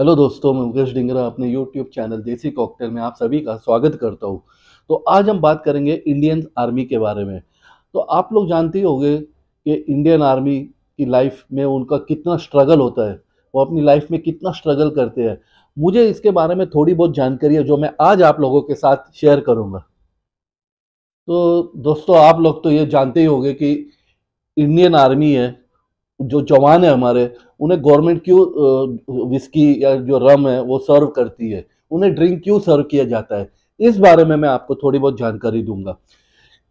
hello दोस्तों मैं मुकेश डिंगरा अपने यूट्यूब चैनल देसी कॉकटेल में आप सभी का स्वागत करता हूँ तो आज हम बात करेंगे इंडियन आर्मी के बारे में तो आप लोग जानते ही होंगे कि इंडियन आर्मी की लाइफ में उनका कितना स्ट्रगल होता है वो अपनी लाइफ में कितना स्ट्रगल करते हैं मुझे इसके बारे में थोड़ी बहुत जानकारी है जो मैं आज आप लोगों के साथ शेयर करूँगा तो दोस्तों आप लोग तो ये जानते ही होंगे कि इंडियन आर्मी है जो जवान है हमारे उन्हें गवर्नमेंट क्यों विस्की या जो रम है वो सर्व करती है उन्हें ड्रिंक क्यों सर्व किया जाता है इस बारे में मैं आपको थोड़ी बहुत जानकारी दूंगा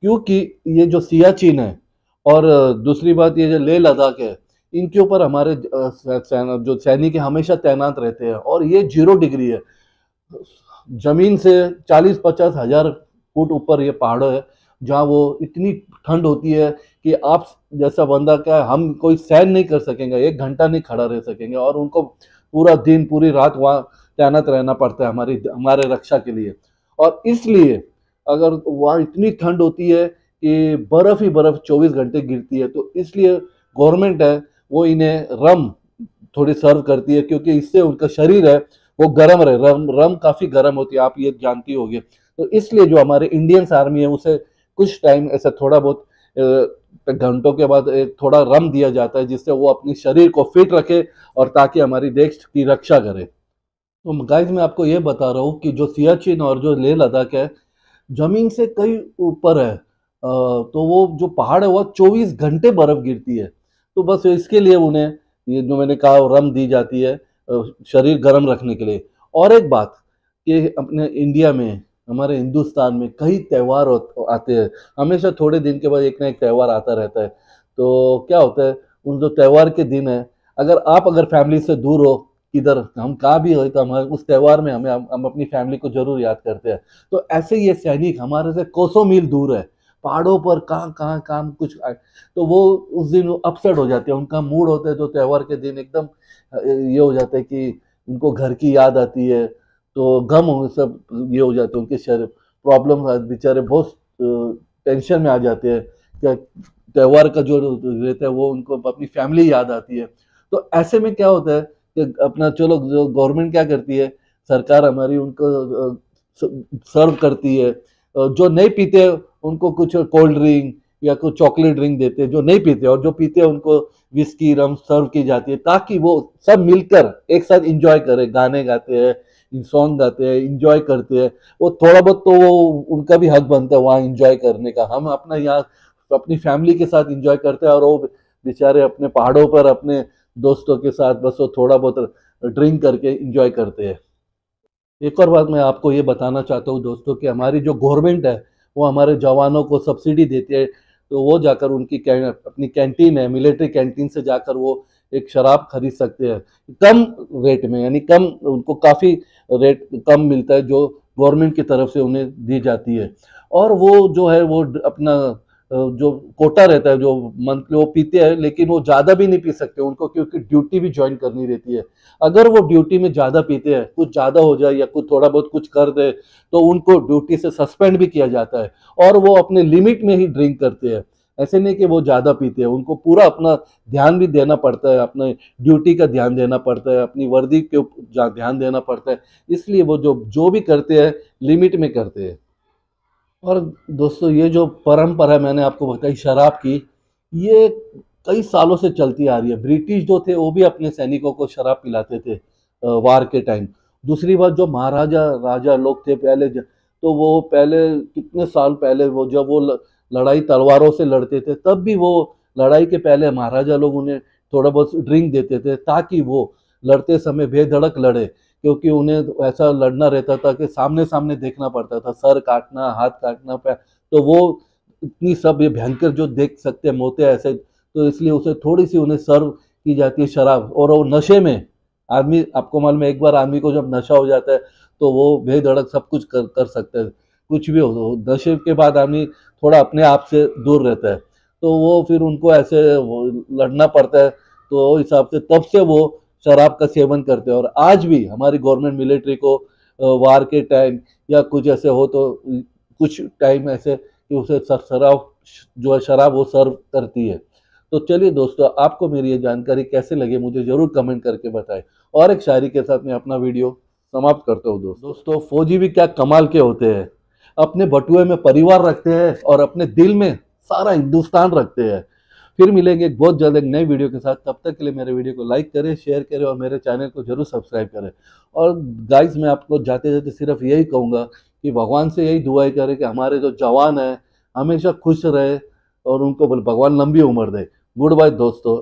क्योंकि ये जो सियाचिन है और दूसरी बात ये जो लेह लद्दाख है इनके ऊपर हमारे जो सैनिक है हमेशा तैनात रहते हैं और ये जीरो डिग्री है ज़मीन से चालीस पचास हज़ार फुट ऊपर ये पहाड़ है जहाँ वो इतनी ठंड होती है कि आप जैसा बंदा क्या हम कोई सहन नहीं कर सकेंगे एक घंटा नहीं खड़ा रह सकेंगे और उनको पूरा दिन पूरी रात वहाँ तैनात रहना पड़ता है हमारी हमारे रक्षा के लिए और इसलिए अगर वहाँ इतनी ठंड होती है कि बर्फ़ ही बर्फ़ 24 घंटे गिरती है तो इसलिए गवर्नमेंट है वो इन्हें रम थोड़ी सर्व करती है क्योंकि इससे उनका शरीर है वो गर्म रहे रम रम काफ़ी गर्म होती है आप ये जानती होगी तो इसलिए जो हमारे इंडियंस आर्मी है उसे कुछ टाइम ऐसा थोड़ा बहुत घंटों के बाद थोड़ा रम दिया जाता है जिससे वो अपने शरीर को फिट रखे और ताकि हमारी देश की रक्षा करे तो गाइज मैं आपको ये बता रहा हूँ कि जो सियाचिन और जो लेह लद्दाख है जमीन से कई ऊपर है तो वो जो पहाड़ है वह चौबीस घंटे बर्फ़ गिरती है तो बस इसके लिए उन्हें ये जो मैंने कहा रम दी जाती है शरीर गर्म रखने के लिए और एक बात कि अपने इंडिया में हमारे हिंदुस्तान में कई त्यौहार आते हैं हमेशा थोड़े दिन के बाद एक ना एक त्यौहार आता रहता है तो क्या होता है उन जो त्यौहार के दिन है अगर आप अगर फैमिली से दूर हो इधर हम कहाँ भी हो तो हमारे उस त्यौहार में हमें हम, अपनी फैमिली को जरूर याद करते हैं तो ऐसे ये सैनिक हमारे से कोसों मील दूर है पहाड़ों पर कहाँ कहाँ काम कुछ तो वो उस दिन अपसेट हो जाते हैं उनका मूड होता है तो त्यौहार के दिन एकदम ये हो जाता है कि उनको घर की याद आती है तो गम सब ये हो जाते हैं उनके शर प्रॉब्लम बेचारे बहुत टेंशन में आ जाते हैं क्या त्यौहार का जो रहता है वो उनको अपनी फैमिली याद आती है तो ऐसे में क्या होता है कि अपना चलो जो गवर्नमेंट क्या करती है सरकार हमारी उनको सर्व करती है जो नहीं पीते उनको कुछ कोल्ड ड्रिंक या कुछ चॉकलेट ड्रिंक देते हैं जो नहीं पीते और जो पीते हैं उनको विस्की रम सर्व की जाती है ताकि वो सब मिलकर एक साथ इंजॉय करें गाने गाते हैं सॉन्ग गाते हैं इंजॉय करते हैं वो थोड़ा बहुत तो वो उनका भी हक बनता है वहाँ इंजॉय करने का हम अपना यहाँ अपनी फैमिली के साथ इंजॉय करते हैं और वो बेचारे अपने पहाड़ों पर अपने दोस्तों के साथ बस वो थोड़ा बहुत ड्रिंक करके इंजॉय करते हैं एक और बात मैं आपको ये बताना चाहता हूँ दोस्तों कि हमारी जो गवर्नमेंट है वो हमारे जवानों को सब्सिडी देती है तो वो जाकर उनकी कैं, अपनी कैंटीन है मिलिट्री कैंटीन से जाकर वो एक शराब खरीद सकते हैं कम रेट में यानी कम उनको काफ़ी रेट कम मिलता है जो गवर्नमेंट की तरफ से उन्हें दी जाती है और वो जो है वो अपना जो कोटा रहता है जो मंथली वो पीते हैं लेकिन वो ज़्यादा भी नहीं पी सकते उनको क्योंकि ड्यूटी भी ज्वाइन करनी रहती है अगर वो ड्यूटी में ज़्यादा पीते हैं कुछ ज़्यादा हो जाए या कुछ थोड़ा बहुत कुछ कर दे तो उनको ड्यूटी से सस्पेंड भी किया जाता है और वो अपने लिमिट में ही ड्रिंक करते हैं ऐसे नहीं कि वो ज़्यादा पीते हैं उनको पूरा अपना ध्यान भी देना पड़ता है अपने ड्यूटी का ध्यान देना पड़ता है अपनी वर्दी के ध्यान देना पड़ता है इसलिए वो जो जो भी करते हैं लिमिट में करते हैं और दोस्तों ये जो परंपरा मैंने आपको बताई शराब की ये कई सालों से चलती आ रही है ब्रिटिश जो थे वो भी अपने सैनिकों को शराब पिलाते थे वार के टाइम दूसरी बात जो महाराजा राजा लोग थे पहले तो वो पहले कितने साल पहले वो जब वो लड़ाई तलवारों से लड़ते थे तब भी वो लड़ाई के पहले महाराजा लोग उन्हें थोड़ा बहुत ड्रिंक देते थे ताकि वो लड़ते समय बेधड़क लड़े क्योंकि उन्हें ऐसा लड़ना रहता था कि सामने सामने देखना पड़ता था सर काटना हाथ काटना तो वो इतनी सब ये भयंकर जो देख सकते हैं मोते ऐसे तो इसलिए उसे थोड़ी सी उन्हें सर्व की जाती है शराब और वो नशे में आदमी आपको मालूम है एक बार आदमी को जब नशा हो जाता है तो वो बेधड़क सब कुछ कर कर सकते हैं कुछ भी हो तो दस के बाद आदमी थोड़ा अपने आप से दूर रहता है तो वो फिर उनको ऐसे लड़ना पड़ता है तो हिसाब से तब से वो शराब का सेवन करते हैं और आज भी हमारी गवर्नमेंट मिलिट्री को वार के टाइम या कुछ ऐसे हो तो कुछ टाइम ऐसे कि उसे शराब जो है शराब वो सर्व करती है तो चलिए दोस्तों आपको मेरी ये जानकारी कैसे लगे मुझे ज़रूर कमेंट करके बताएं और एक शायरी के साथ मैं अपना वीडियो समाप्त करता हूँ दोस्तों दोस्तों फौजी भी क्या कमाल के होते हैं अपने बटुए में परिवार रखते हैं और अपने दिल में सारा हिंदुस्तान रखते हैं फिर मिलेंगे बहुत जल्द एक नई वीडियो के साथ तब तक के लिए मेरे वीडियो को लाइक करें शेयर करें और मेरे चैनल को जरूर सब्सक्राइब करें और गाइस मैं आपको जाते जाते सिर्फ यही कहूँगा कि भगवान से यही दुआई करें कि हमारे जो जवान हैं हमेशा खुश रहे और उनको बोले भगवान लंबी उम्र दे गुड बाय दोस्तों